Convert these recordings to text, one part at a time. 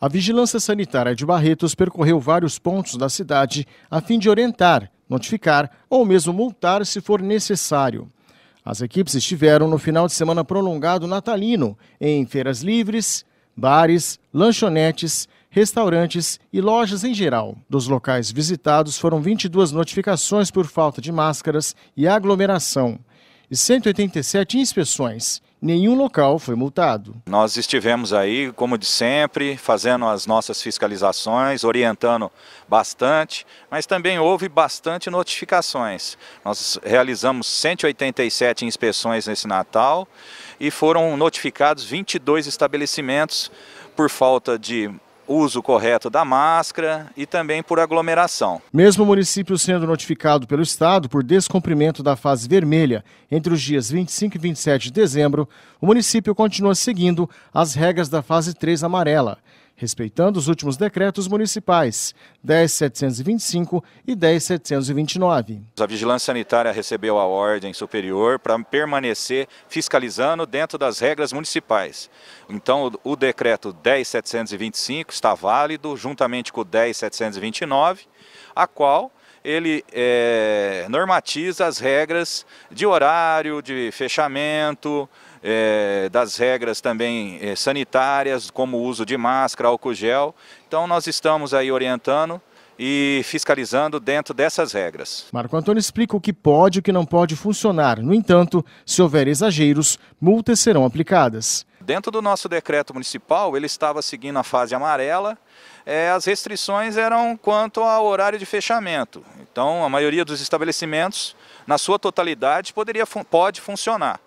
A Vigilância Sanitária de Barretos percorreu vários pontos da cidade a fim de orientar, notificar ou mesmo multar se for necessário. As equipes estiveram no final de semana prolongado natalino em feiras livres, bares, lanchonetes, restaurantes e lojas em geral. Dos locais visitados foram 22 notificações por falta de máscaras e aglomeração e 187 inspeções, nenhum local foi multado. Nós estivemos aí, como de sempre, fazendo as nossas fiscalizações, orientando bastante, mas também houve bastante notificações. Nós realizamos 187 inspeções nesse Natal e foram notificados 22 estabelecimentos por falta de uso correto da máscara e também por aglomeração. Mesmo o município sendo notificado pelo Estado por descumprimento da fase vermelha entre os dias 25 e 27 de dezembro, o município continua seguindo as regras da fase 3 amarela respeitando os últimos decretos municipais 10725 e 10729. A Vigilância Sanitária recebeu a ordem superior para permanecer fiscalizando dentro das regras municipais. Então, o decreto 10725 está válido juntamente com o 10729, a qual ele é, normatiza as regras de horário, de fechamento, é, das regras também é, sanitárias, como o uso de máscara, álcool gel. Então nós estamos aí orientando e fiscalizando dentro dessas regras. Marco Antônio explica o que pode e o que não pode funcionar. No entanto, se houver exageros, multas serão aplicadas. Dentro do nosso decreto municipal, ele estava seguindo a fase amarela. É, as restrições eram quanto ao horário de fechamento. Então, a maioria dos estabelecimentos, na sua totalidade, poderia, pode funcionar.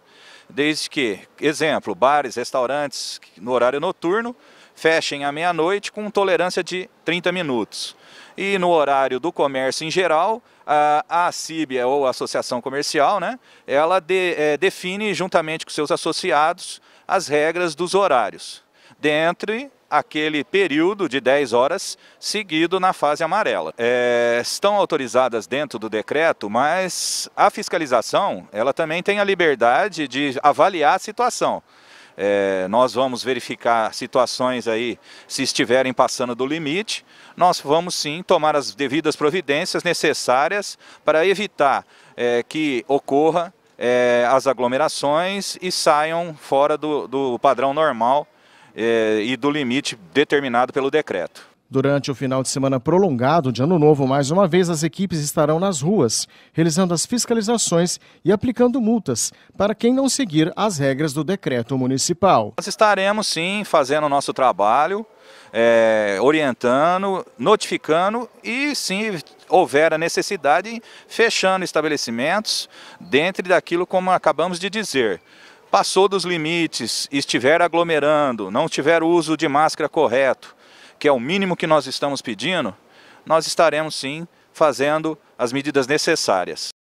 Desde que, exemplo, bares, restaurantes no horário noturno fechem à meia-noite com tolerância de 30 minutos. E no horário do comércio em geral, a ACIB, ou Associação Comercial, né, ela de, é, define, juntamente com seus associados, as regras dos horários dentre aquele período de 10 horas seguido na fase amarela. É, estão autorizadas dentro do decreto, mas a fiscalização ela também tem a liberdade de avaliar a situação. É, nós vamos verificar situações aí, se estiverem passando do limite, nós vamos sim tomar as devidas providências necessárias para evitar é, que ocorra é, as aglomerações e saiam fora do, do padrão normal eh, e do limite determinado pelo decreto. Durante o final de semana prolongado de Ano Novo, mais uma vez as equipes estarão nas ruas, realizando as fiscalizações e aplicando multas para quem não seguir as regras do decreto municipal. Nós estaremos sim fazendo o nosso trabalho, é, orientando, notificando e, se houver a necessidade, fechando estabelecimentos dentro daquilo como acabamos de dizer passou dos limites, estiver aglomerando, não tiver uso de máscara correto, que é o mínimo que nós estamos pedindo, nós estaremos sim fazendo as medidas necessárias.